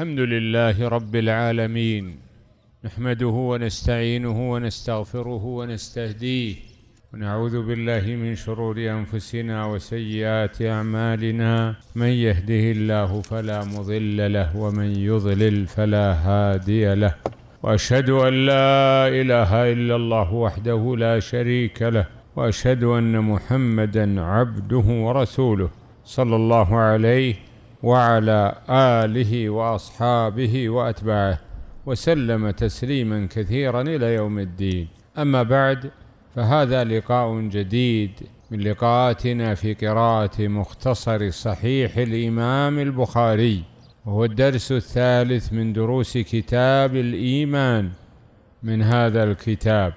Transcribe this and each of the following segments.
الحمد لله رب العالمين نحمده ونستعينه ونستغفره ونستهديه ونعوذ بالله من شرور انفسنا وسيئات اعمالنا من يهده الله فلا مضل له ومن يضلل فلا هادي له واشهد ان لا اله الا الله وحده لا شريك له واشهد ان محمدا عبده ورسوله صلى الله عليه وعلى آله وأصحابه وأتباعه وسلم تسليما كثيرا إلى يوم الدين أما بعد فهذا لقاء جديد من لقاءاتنا في قراءة مختصر صحيح الإمام البخاري وهو الدرس الثالث من دروس كتاب الإيمان من هذا الكتاب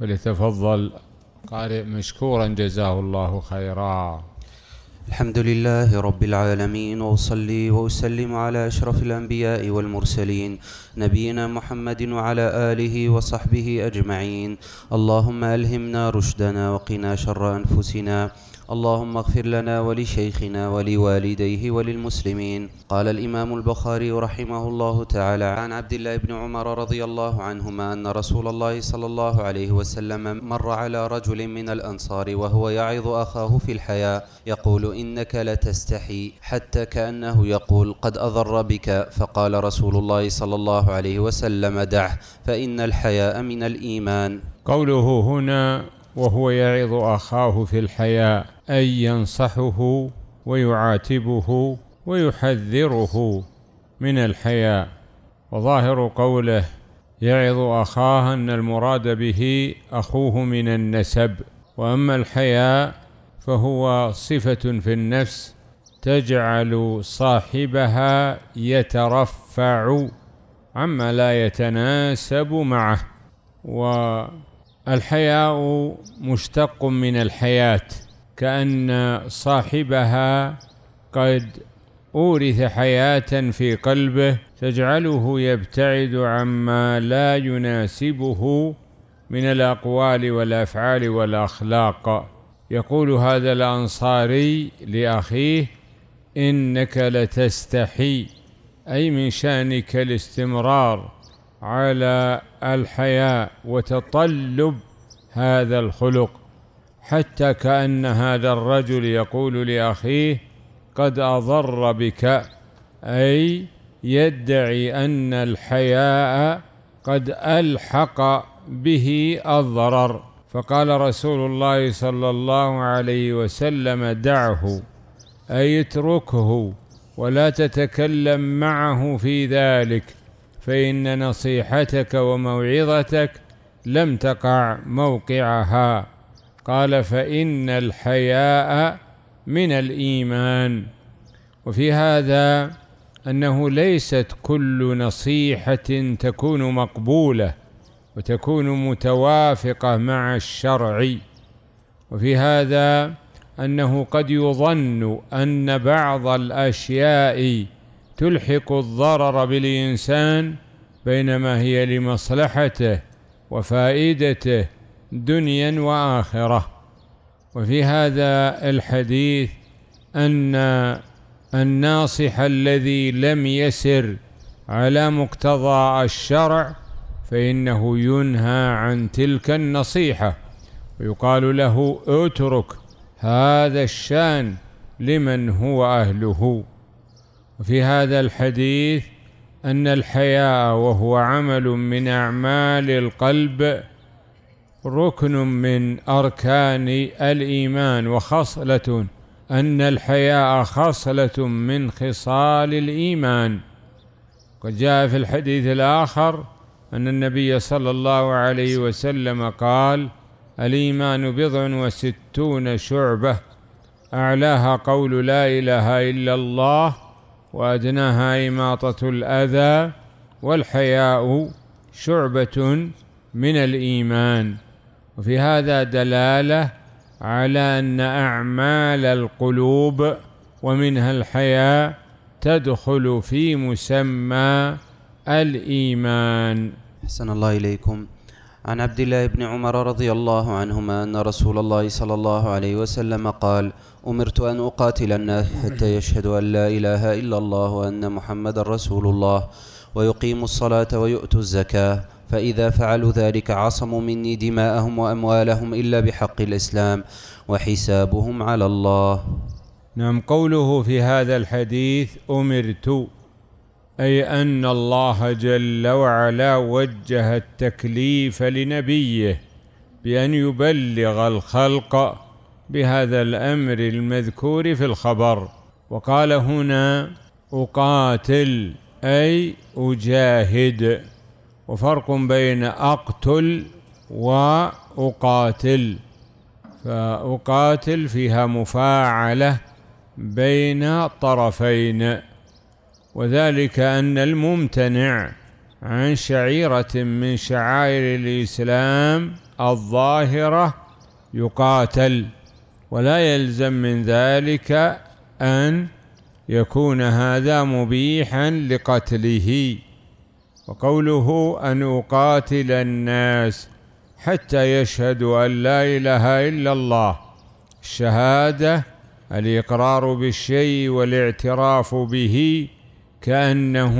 فليتفضل قارئ مشكورا جزاه الله خيرا الحمد لله رب العالمين وأصلي وأسلم على أشرف الأنبياء والمرسلين نبينا محمد وعلى آله وصحبه أجمعين اللهم ألهمنا رشدنا وقنا شر أنفسنا اللهم اغفر لنا ولشيخنا ولوالديه وللمسلمين قال الإمام البخاري رحمه الله تعالى عن عبد الله بن عمر رضي الله عنهما أن رسول الله صلى الله عليه وسلم مر على رجل من الأنصار وهو يعظ أخاه في الحياة يقول إنك لتستحي حتى كأنه يقول قد أضر بك فقال رسول الله صلى الله عليه وسلم دعه فإن الحياء من الإيمان قوله هنا وهو يعظ أخاه في الحياء أن ينصحه ويعاتبه ويحذره من الحياء وظاهر قوله يعظ أخاه أن المراد به أخوه من النسب وأما الحياء فهو صفة في النفس تجعل صاحبها يترفع عما لا يتناسب معه والحياء مشتق من الحياه كأن صاحبها قد أورث حياة في قلبه تجعله يبتعد عما لا يناسبه من الأقوال والأفعال والأخلاق يقول هذا الأنصاري لأخيه إنك لتستحي أي من شأنك الاستمرار على الحياة وتطلب هذا الخلق حتى كأن هذا الرجل يقول لأخيه قد أضر بك أي يدعي أن الحياء قد ألحق به الضرر فقال رسول الله صلى الله عليه وسلم دعه أي اتركه ولا تتكلم معه في ذلك فإن نصيحتك وموعظتك لم تقع موقعها قال فإن الحياء من الإيمان وفي هذا أنه ليست كل نصيحة تكون مقبولة وتكون متوافقة مع الشرع وفي هذا أنه قد يظن أن بعض الأشياء تلحق الضرر بالإنسان بينما هي لمصلحته وفائدته دنيا واخره وفي هذا الحديث ان الناصح الذي لم يسر على مقتضى الشرع فانه ينهى عن تلك النصيحه ويقال له اترك هذا الشان لمن هو اهله وفي هذا الحديث ان الحياء وهو عمل من اعمال القلب ركن من أركان الإيمان وخصلة أن الحياء خصلة من خصال الإيمان قد جاء في الحديث الآخر أن النبي صلى الله عليه وسلم قال الإيمان بضع وستون شعبة أعلاها قول لا إله إلا الله وأدناها إماطة الأذى والحياء شعبة من الإيمان وفي هذا دلاله على ان اعمال القلوب ومنها الحياء تدخل في مسمى الايمان احسن الله اليكم عن عبد الله بن عمر رضي الله عنهما ان رسول الله صلى الله عليه وسلم قال امرت ان اقاتل الناس حتى يشهدوا ان لا اله الا الله وان محمدا رسول الله ويقيموا الصلاه ويؤتوا الزكاه فإذا فعلوا ذلك عصموا مني دماءهم وأموالهم إلا بحق الإسلام وحسابهم على الله نعم قوله في هذا الحديث أمرت أي أن الله جل وعلا وجه التكليف لنبيه بأن يبلغ الخلق بهذا الأمر المذكور في الخبر وقال هنا أقاتل أي أجاهد وفرق بين أقتل وأقاتل فأقاتل فيها مفاعلة بين طرفين وذلك أن الممتنع عن شعيرة من شعائر الإسلام الظاهرة يقاتل ولا يلزم من ذلك أن يكون هذا مبيحا لقتله وقوله أن أقاتل الناس حتى يشهدوا أن لا إله إلا الله الشهادة الإقرار بالشيء والاعتراف به كأنه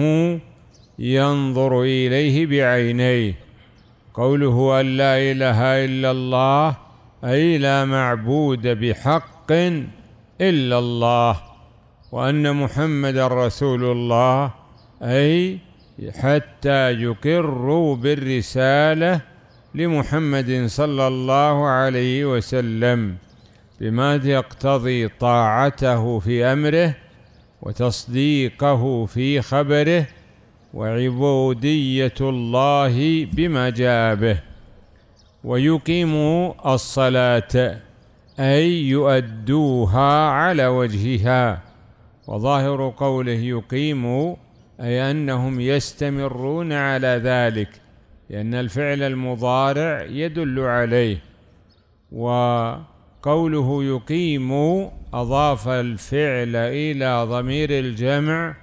ينظر إليه بعينيه قوله أن لا إله إلا الله أي لا معبود بحق إلا الله وأن محمد رسول الله أي حتى يقروا بالرسالة لمحمد صلى الله عليه وسلم بما يقتضي طاعته في أمره وتصديقه في خبره وعبودية الله بما جاء به ويقيموا الصلاة أي يؤدوها على وجهها وظاهر قوله يقيموا أي أنهم يستمرون على ذلك لأن الفعل المضارع يدل عليه وقوله يقيم أضاف الفعل إلى ضمير الجمع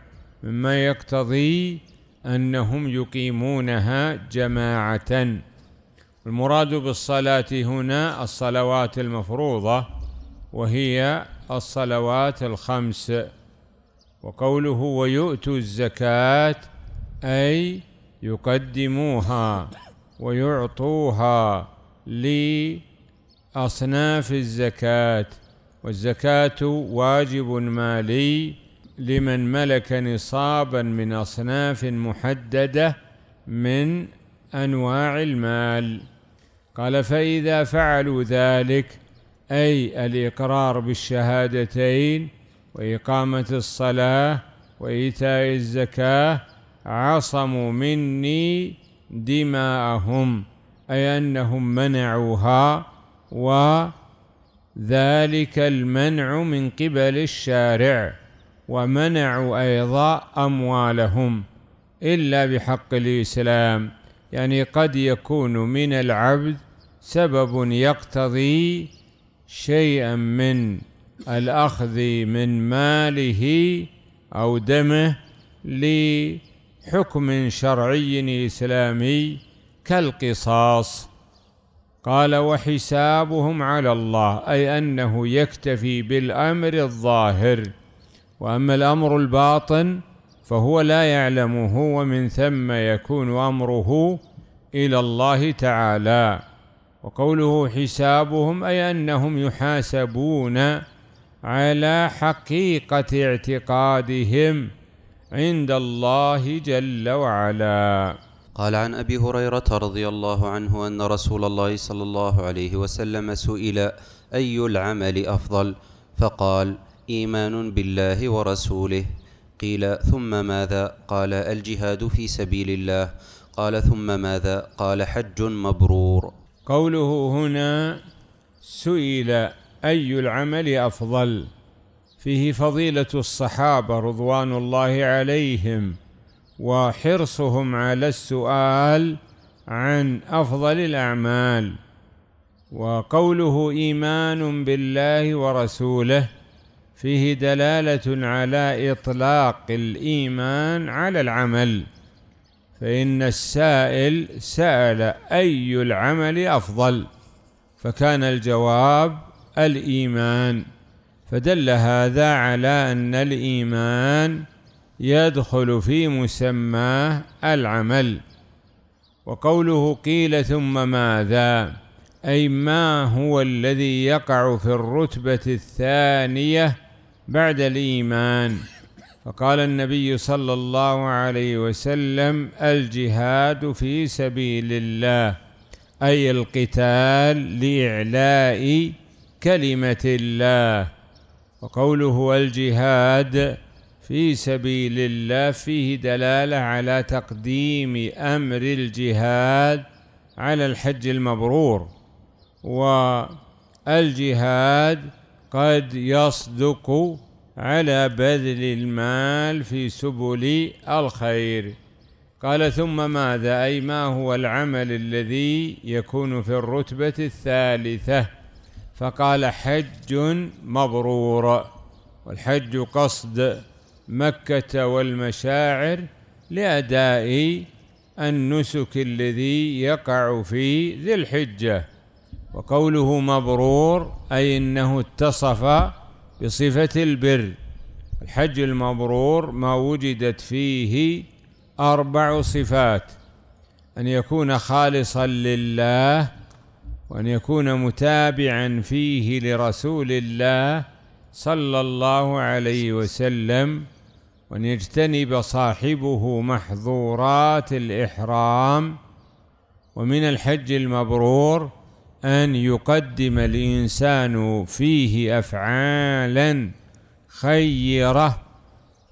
مما يقتضي أنهم يقيمونها جماعة المراد بالصلاة هنا الصلوات المفروضة وهي الصلوات الخمس وقوله ويؤتوا الزكاة أي يقدموها ويعطوها لأصناف الزكاة والزكاة واجب مالي لمن ملك نصابا من أصناف محددة من أنواع المال قال فإذا فعلوا ذلك أي الإقرار بالشهادتين وإقامة الصلاة وإيتاء الزكاة عصموا مني دماءهم أي أنهم منعوها وذلك المنع من قبل الشارع ومنعوا أيضا أموالهم إلا بحق الإسلام يعني قد يكون من العبد سبب يقتضي شيئا من الأخذ من ماله أو دمه لحكم شرعي إسلامي كالقصاص قال وحسابهم على الله أي أنه يكتفي بالأمر الظاهر وأما الأمر الباطن فهو لا يعلمه ومن ثم يكون أمره إلى الله تعالى وقوله حسابهم أي أنهم يحاسبون على حقيقة اعتقادهم عند الله جل وعلا قال عن أبي هريرة رضي الله عنه أن رسول الله صلى الله عليه وسلم سئل أي العمل أفضل فقال إيمان بالله ورسوله قيل ثم ماذا قال الجهاد في سبيل الله قال ثم ماذا قال حج مبرور قوله هنا سئل أي العمل أفضل فيه فضيلة الصحابة رضوان الله عليهم وحرصهم على السؤال عن أفضل الأعمال وقوله إيمان بالله ورسوله فيه دلالة على إطلاق الإيمان على العمل فإن السائل سأل أي العمل أفضل فكان الجواب الإيمان فدل هذا على أن الإيمان يدخل في مسماه العمل وقوله قيل ثم ماذا أي ما هو الذي يقع في الرتبة الثانية بعد الإيمان فقال النبي صلى الله عليه وسلم الجهاد في سبيل الله أي القتال لإعلاء كلمة الله وقوله الجهاد في سبيل الله فيه دلالة على تقديم أمر الجهاد على الحج المبرور والجهاد قد يصدق على بذل المال في سبل الخير قال ثم ماذا أي ما هو العمل الذي يكون في الرتبة الثالثة فقال حج مبرور والحج قصد مكة والمشاعر لأداء النسك الذي يقع في ذي الحجة وقوله مبرور أي أنه اتصف بصفة البر الحج المبرور ما وجدت فيه أربع صفات أن يكون خالصا لله وأن يكون متابعا فيه لرسول الله صلى الله عليه وسلم وأن يجتنب صاحبه محظورات الإحرام ومن الحج المبرور أن يقدم الإنسان فيه أفعالا خيرة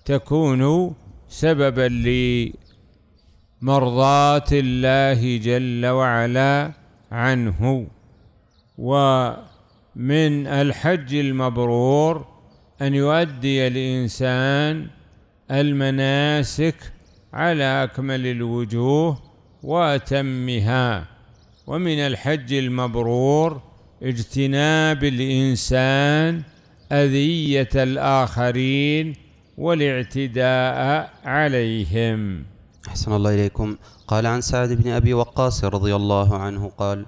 تكون سببا لمرضاة الله جل وعلا عنه ومن الحج المبرور أن يؤدي الإنسان المناسك على أكمل الوجوه وأتمها ومن الحج المبرور اجتناب الإنسان أذية الآخرين والاعتداء عليهم أحسن الله إليكم قال عن سعد بن أبي وقاص رضي الله عنه قال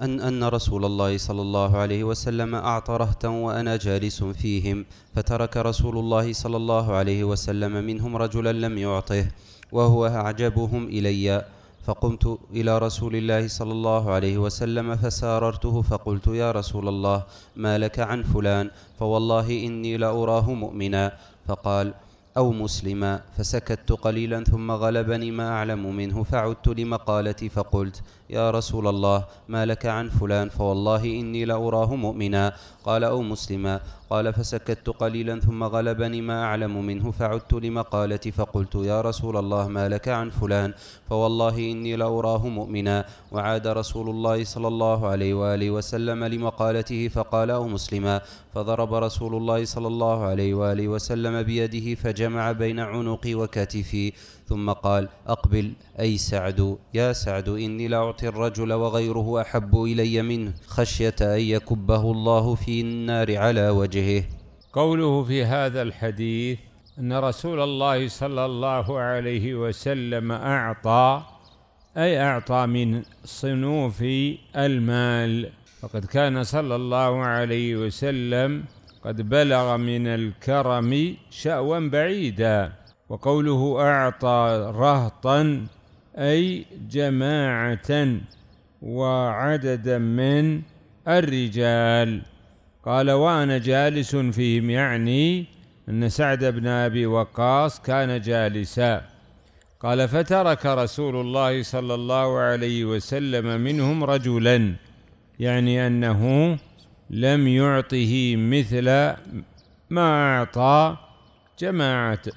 أن أن رسول الله صلى الله عليه وسلم أعطى رهتا وأنا جالس فيهم فترك رسول الله صلى الله عليه وسلم منهم رجلا لم يعطه وهو أعجبهم إلي فقمت إلى رسول الله صلى الله عليه وسلم فساررته فقلت يا رسول الله ما لك عن فلان فوالله إني لأراه مؤمنا فقال أو مسلما فسكت قليلا ثم غلبني ما أعلم منه فعدت لمقالتي فقلت يا رسول الله ما لك عن فلان فوالله إني لأراه مؤمنا قال أو مسلما قال فسكت قليلا ثم غلبني ما أعلم منه فعدت لمقالتي فقلت يا رسول الله ما لك عن فلان فوالله إني لأراه مؤمنا وعاد رسول الله صلى الله عليه وآله وسلم لمقالته فقال أو مسلما فضرب رسول الله صلى الله عليه وآله وسلم بيده فجمع بين عنقي وكتفي ثم قال أقبل أي سعد يا سعد إني لأعطي الرجل وغيره أحب إلي منه خشية أن يكبه الله في النار على وجهه قوله في هذا الحديث أن رسول الله صلى الله عليه وسلم أعطى أي أعطى من صنوف المال فقد كان صلى الله عليه وسلم قد بلغ من الكرم شأوا بعيدا وقوله أعطى رهطا أي جماعة وعددا من الرجال قال وأنا جالس فيهم يعني أن سعد بن أبي وقاص كان جالسا قال فترك رسول الله صلى الله عليه وسلم منهم رجلا يعني أنه لم يعطه مثل ما أعطى جماعته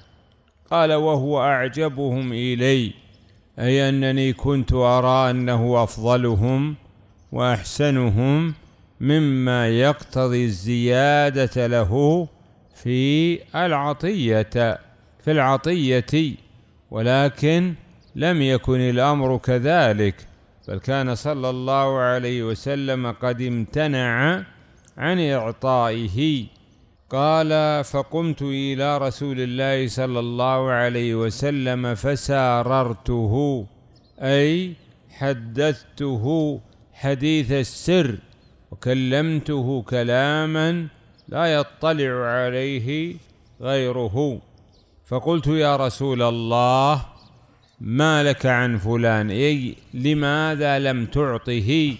قال وهو أعجبهم إلي أي أنني كنت أرى أنه أفضلهم وأحسنهم مما يقتضي الزيادة له في العطية في العطية ولكن لم يكن الأمر كذلك بل كان صلى الله عليه وسلم قد امتنع عن إعطائه قال فقمت الى رسول الله صلى الله عليه وسلم فساررته اي حدثته حديث السر وكلمته كلاما لا يطلع عليه غيره فقلت يا رسول الله ما لك عن فلان اي لماذا لم تعطه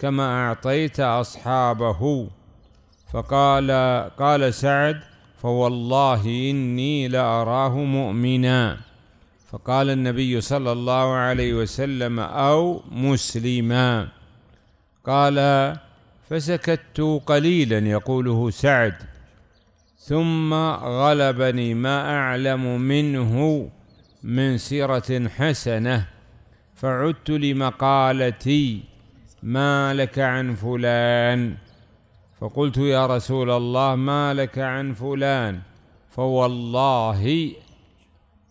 كما اعطيت اصحابه فقال قال سعد فوالله إني لأراه مؤمنا فقال النبي صلى الله عليه وسلم أو مسلما قال فسكت قليلا يقوله سعد ثم غلبني ما أعلم منه من سيرة حسنة فعدت لمقالتي ما لك عن فلان فقلت يا رسول الله ما لك عن فلان فوالله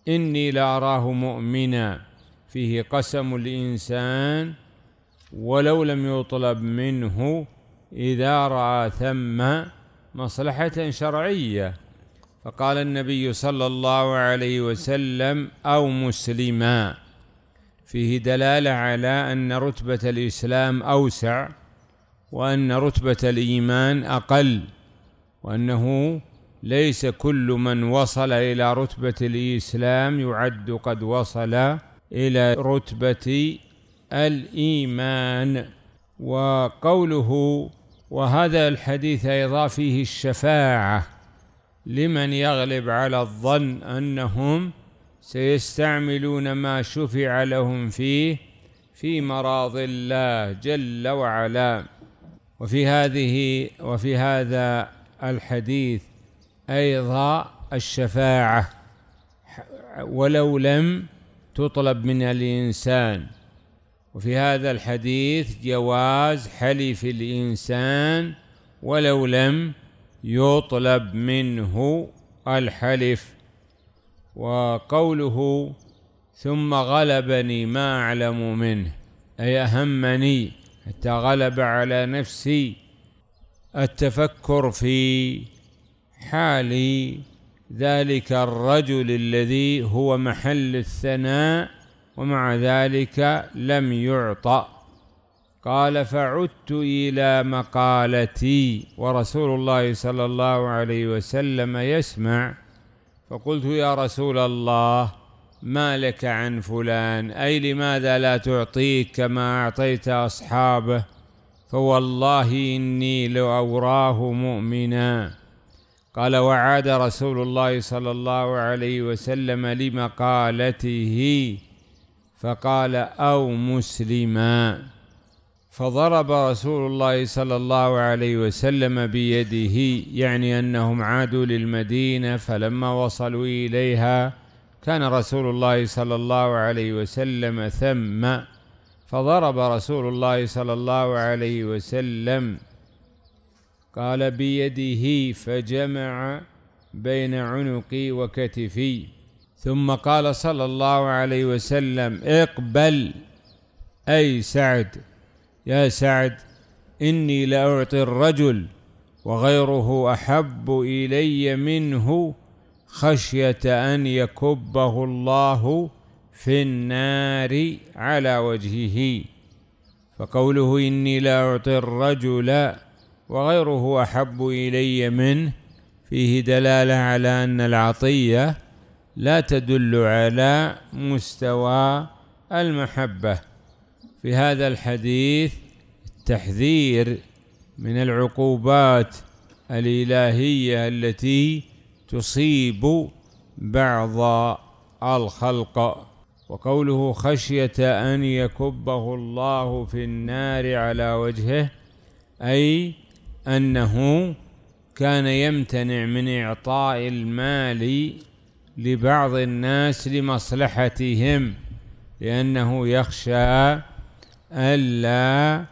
إني لأراه مؤمنا فيه قسم الإنسان ولو لم يطلب منه إذا رأى ثم مصلحة شرعية فقال النبي صلى الله عليه وسلم أو مسلما فيه دلالة على أن رتبة الإسلام أوسع وأن رتبة الإيمان أقل وأنه ليس كل من وصل إلى رتبة الإسلام يعد قد وصل إلى رتبة الإيمان وقوله وهذا الحديث أيضا فيه الشفاعة لمن يغلب على الظن أنهم سيستعملون ما شفع لهم فيه في مراض الله جل وعلا وفي هذه وفي هذا الحديث أيضا الشفاعة ولو لم تطلب من الإنسان وفي هذا الحديث جواز حلف الإنسان ولو لم يطلب منه الحلف وقوله ثم غلبني ما أعلم منه أي أهمني حتى غلب على نفسي التفكر في حال ذلك الرجل الذي هو محل الثناء ومع ذلك لم يعطى قال فعدت إلى مقالتي ورسول الله صلى الله عليه وسلم يسمع فقلت يا رسول الله ما لك عن فلان أي لماذا لا تعطيك كما أعطيت أصحابه فوالله إني لأوراه مؤمنا قال وعاد رسول الله صلى الله عليه وسلم لمقالته فقال أو مسلما فضرب رسول الله صلى الله عليه وسلم بيده يعني أنهم عادوا للمدينة فلما وصلوا إليها كان رسول الله صلى الله عليه وسلم ثم فضرب رسول الله صلى الله عليه وسلم قال بيده فجمع بين عنقي وكتفي ثم قال صلى الله عليه وسلم اقبل أي سعد يا سعد إني لأعطي الرجل وغيره أحب إلي منه خشيه ان يكبه الله في النار على وجهه فقوله اني لا اعطي الرجل وغيره احب الي منه فيه دلاله على ان العطيه لا تدل على مستوى المحبه في هذا الحديث التحذير من العقوبات الالهيه التي تصيب بعض الخلق وقوله خشية أن يكبه الله في النار على وجهه أي أنه كان يمتنع من إعطاء المال لبعض الناس لمصلحتهم لأنه يخشى ألا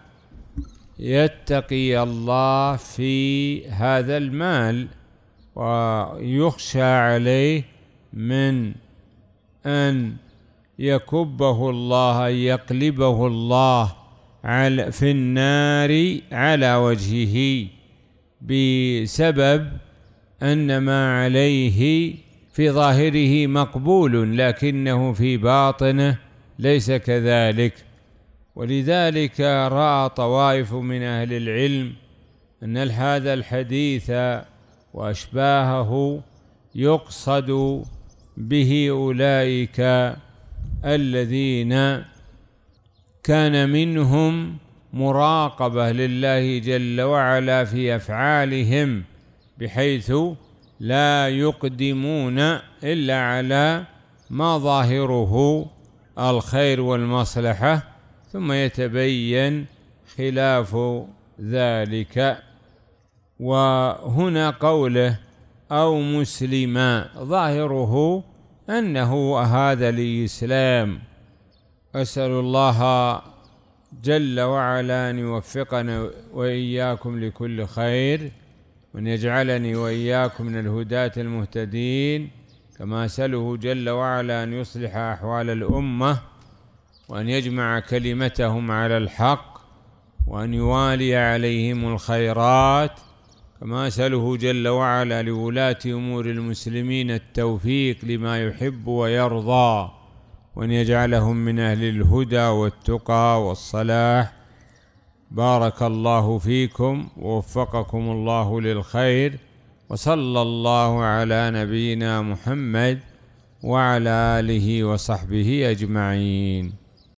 يتقي الله في هذا المال ويخشى عليه من أن يكبه الله أن يقلبه الله على في النار على وجهه بسبب أن ما عليه في ظاهره مقبول لكنه في باطنه ليس كذلك ولذلك رأى طوائف من أهل العلم أن هذا الحديث وأشباهه يقصد به أولئك الذين كان منهم مراقبة لله جل وعلا في أفعالهم بحيث لا يقدمون إلا على ما ظاهره الخير والمصلحة ثم يتبين خلاف ذلك وهنا قوله أو مسلما ظاهره أنه هذا الإسلام أسأل الله جل وعلا أن يوفقنا وإياكم لكل خير وأن يجعلني وإياكم من الهداة المهتدين كما أسأله جل وعلا أن يصلح أحوال الأمة وأن يجمع كلمتهم على الحق وأن يوالي عليهم الخيرات كما أسأله جل وعلا لولاة أمور المسلمين التوفيق لما يحب ويرضى وأن يجعلهم من أهل الهدى والتقى والصلاح بارك الله فيكم ووفقكم الله للخير وصلى الله على نبينا محمد وعلى آله وصحبه أجمعين